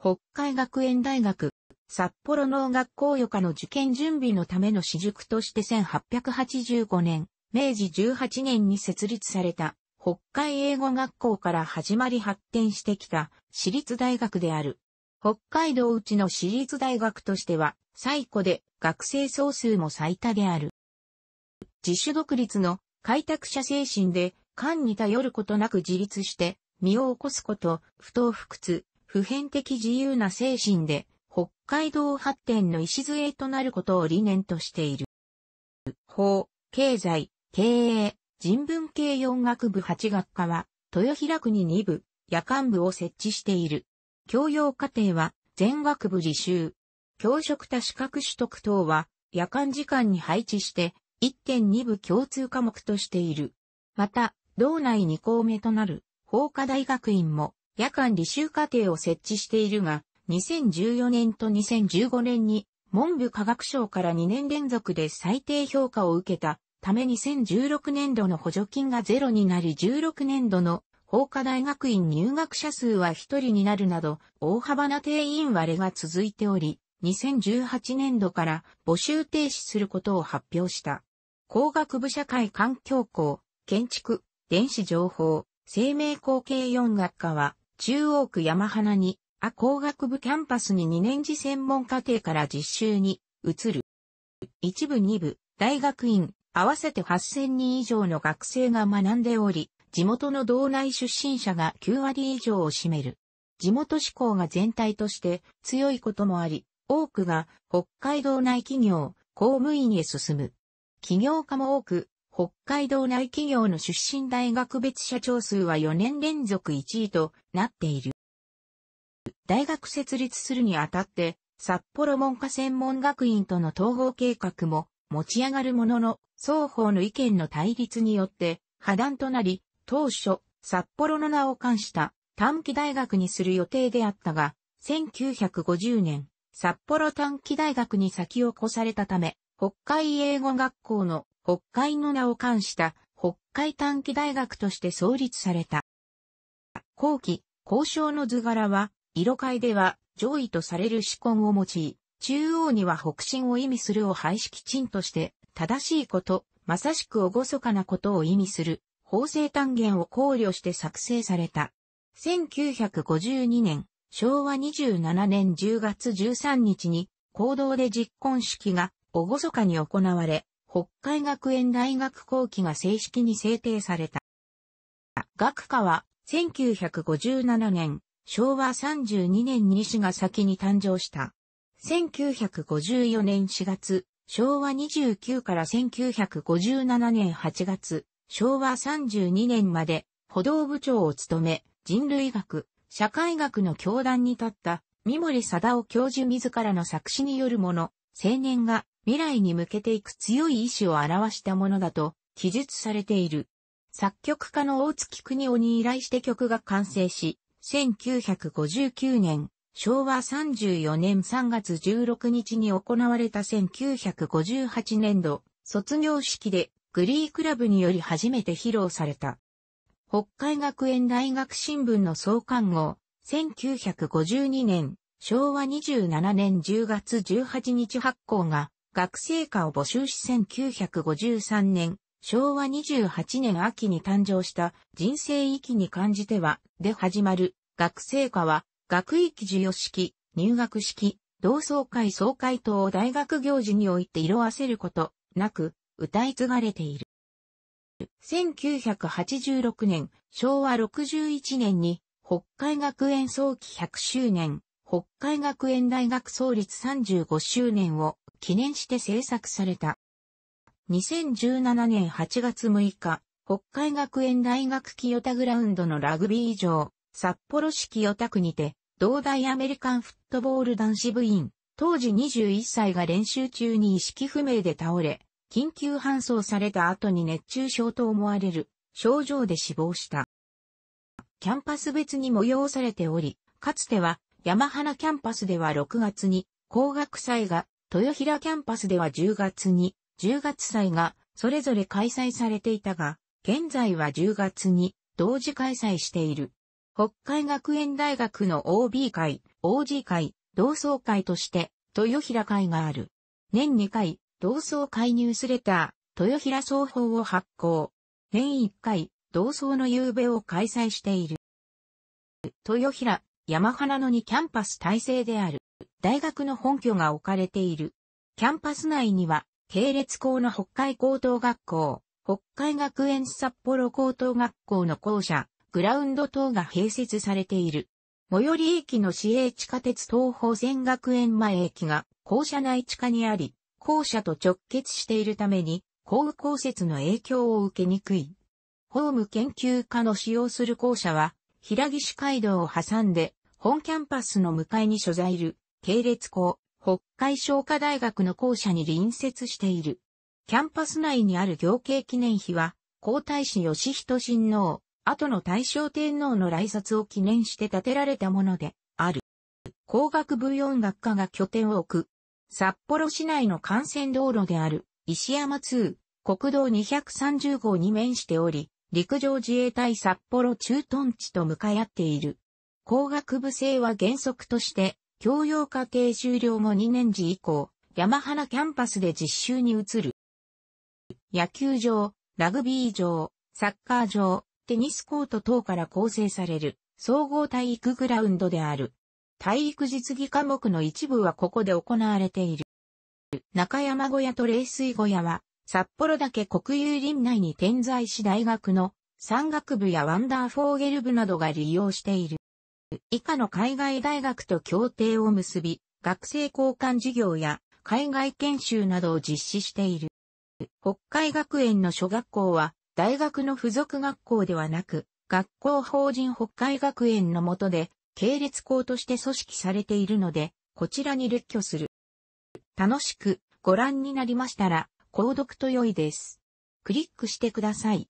北海学園大学、札幌農学校予科の受験準備のための私塾として1885年、明治18年に設立された、北海英語学校から始まり発展してきた、私立大学である。北海道内の私立大学としては、最古で学生総数も最多である。自主独立の開拓者精神で、官に頼ることなく自立して、身を起こすこと、不当不屈、普遍的自由な精神で、北海道発展の礎となることを理念としている。法、経済、経営、人文系四学部八学科は、豊平区に二部、夜間部を設置している。教養課程は、全学部履修。教職多資格取得等は、夜間時間に配置して、1.2部共通科目としている。また、道内2校目となる、法科大学院も、夜間履修課程を設置しているが、2014年と2015年に文部科学省から2年連続で最低評価を受けたため2016年度の補助金がゼロになり16年度の法科大学院入学者数は1人になるなど大幅な定員割れが続いており、2018年度から募集停止することを発表した。工学部社会環境校、建築、電子情報、生命工系4学科は中央区山花に、阿工学部キャンパスに2年次専門課程から実習に移る。一部二部、大学院、合わせて8000人以上の学生が学んでおり、地元の道内出身者が9割以上を占める。地元志向が全体として強いこともあり、多くが北海道内企業、公務員へ進む。企業家も多く、北海道内企業の出身大学別社長数は4年連続1位となっている。大学設立するにあたって、札幌文科専門学院との統合計画も持ち上がるものの、双方の意見の対立によって破談となり、当初、札幌の名を冠した短期大学にする予定であったが、1950年、札幌短期大学に先を越されたため、北海英語学校の北海の名を冠した北海短期大学として創立された。後期、交渉の図柄は、色界では上位とされる四根を用い、中央には北進を意味するを廃止きちんとして、正しいこと、まさしく厳かなことを意味する、法制単元を考慮して作成された。1952年、昭和27年10月13日に、行動で実婚式が厳かに行われ、北海学園大学後期が正式に制定された。学科は、1957年、昭和32年に市が先に誕生した。1954年4月、昭和29から1957年8月、昭和32年まで歩道部長を務め、人類学、社会学の教団に立った、三森貞夫教授自らの作詞によるもの、青年が未来に向けていく強い意志を表したものだと記述されている。作曲家の大月国夫に依頼して曲が完成し、1959年、昭和34年3月16日に行われた1958年度卒業式でグリークラブにより初めて披露された。北海学園大学新聞の創刊号、1952年、昭和27年10月18日発行が学生課を募集し1953年、昭和28年秋に誕生した人生域に感じては、で始まる学生課は、学域授与式、入学式、同窓会総会等を大学行事において色あせることなく、歌い継がれている。1986年、昭和61年に、北海学園早期100周年、北海学園大学創立35周年を記念して制作された。2017年8月6日、北海学園大学清田グラウンドのラグビー場、札幌市清田区にて、同大アメリカンフットボール男子部員、当時21歳が練習中に意識不明で倒れ、緊急搬送された後に熱中症と思われる症状で死亡した。キャンパス別に催されており、かつては山花キャンパスでは6月に工学祭が豊平キャンパスでは10月に、10月祭がそれぞれ開催されていたが、現在は10月に同時開催している。北海学園大学の OB 会、OG 会、同窓会として、豊平会がある。年2回、同窓会ニュースレター、豊平双方を発行。年1回、同窓の夕べを開催している。豊平、山花の2キャンパス体制である。大学の本拠が置かれている。キャンパス内には、系列校の北海高等学校、北海学園札幌高等学校の校舎、グラウンド等が併設されている。最寄り駅の市営地下鉄東方線学園前駅が校舎内地下にあり、校舎と直結しているために、校雨降雪の影響を受けにくい。ホーム研究科の使用する校舎は、平岸街道を挟んで、本キャンパスの向かいに所在いる系列校、北海商科大学の校舎に隣接している。キャンパス内にある行慶記念碑は、皇太子義人親王、後の大正天皇の来札を記念して建てられたもので、ある。工学部四学科が拠点を置く。札幌市内の幹線道路である石山2国道230号に面しており、陸上自衛隊札幌駐屯地と向かい合っている。工学部制は原則として教養課程終了後2年時以降、山花キャンパスで実習に移る。野球場、ラグビー場、サッカー場、テニスコート等から構成される総合体育グラウンドである。体育実技科目の一部はここで行われている。中山小屋と冷水小屋は、札幌岳国有林内に点在し大学の山岳部やワンダーフォーゲル部などが利用している。以下の海外大学と協定を結び、学生交換事業や海外研修などを実施している。北海学園の諸学校は、大学の付属学校ではなく、学校法人北海学園の下で、系列校として組織されているので、こちらに列挙する。楽しくご覧になりましたら、購読と良いです。クリックしてください。